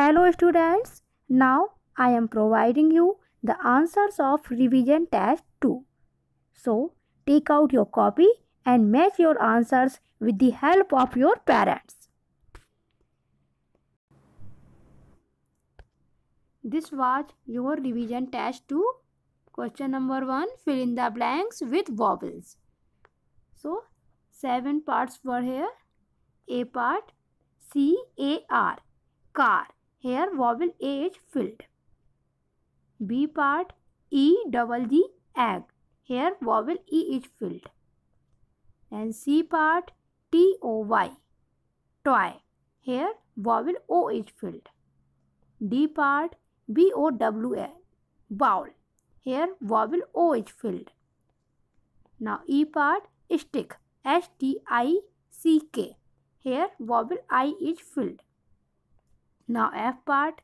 Hello students, now I am providing you the answers of revision test 2. So, take out your copy and match your answers with the help of your parents. This was your revision test 2. Question number 1. Fill in the blanks with vowels. So, 7 parts were here. A part, C, A, R, car here vowel a is filled b part e double g egg here vowel e is filled and c part t o y toy here vowel o is filled d part b o w l bowl here vowel o is filled now e part stick s t i c k here vowel i is filled now F part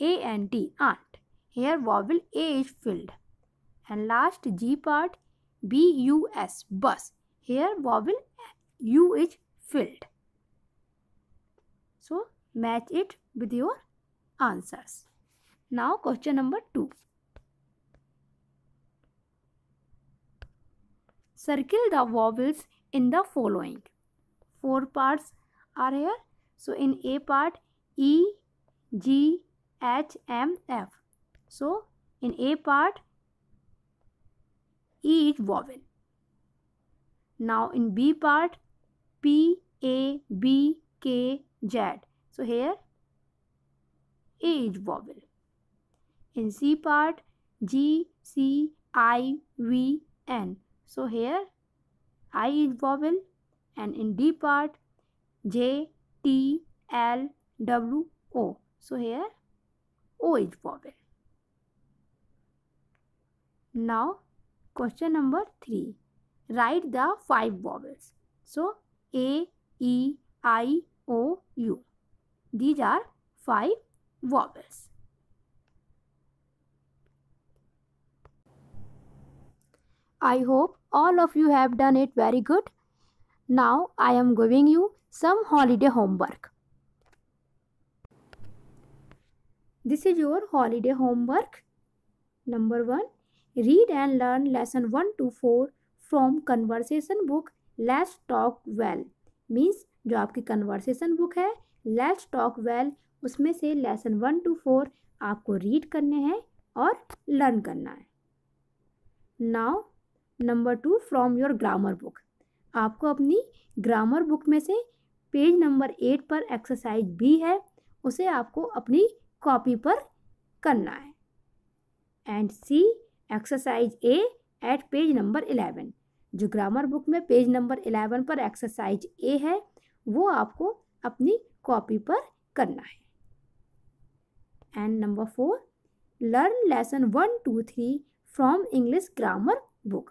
A and T aren't. Here vowel A is filled. And last G part B U S bus. Here vowel U is filled. So match it with your answers. Now question number 2. Circle the vowels in the following. Four parts are here. So in A part E, G, H, M, F. So, in A part, E is vowel. Now, in B part, P, A, B, K, Z. So, here A is vowel. In C part, G, C, I, V, N. So, here I is vowel and in D part J, T, L, W O. So here O is vowel. Now question number 3. Write the five vowels. So A, E, I, O, U. These are five vowels. I hope all of you have done it very good. Now I am giving you some holiday homework. This is your holiday homework number one read and learn lesson one two four from conversation book let's talk well मीन्स जो आपकी conversation book है let's talk well उसमें से lesson one two four आपको read करने हैं और लर्न करना है now number two from your grammar book आपको अपनी ग्रामर बुक में से पेज नंबर एट पर एक्सरसाइज बी है उसे आपको अपनी कॉपी पर करना है and C exercise A at page number eleven जो ग्रामर बुक में पेज नंबर इलेवन पर एक्सरसाइज ए है वो आपको अपनी कॉपी पर करना है and number four learn lesson one two three from English grammar book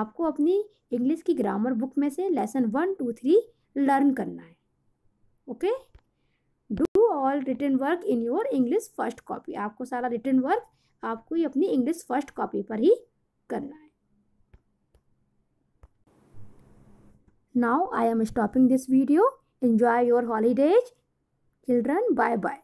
आपको अपनी इंग्लिश की ग्रामर बुक में से lesson one two three learn करना है okay okay? All return work in your English first copy आपको सारा रिटर्न वर्क आपको ही अपनी इंग्लिश फर्स्ट कॉपी पर ही करना है now i am stopping this video enjoy your holidays children bye bye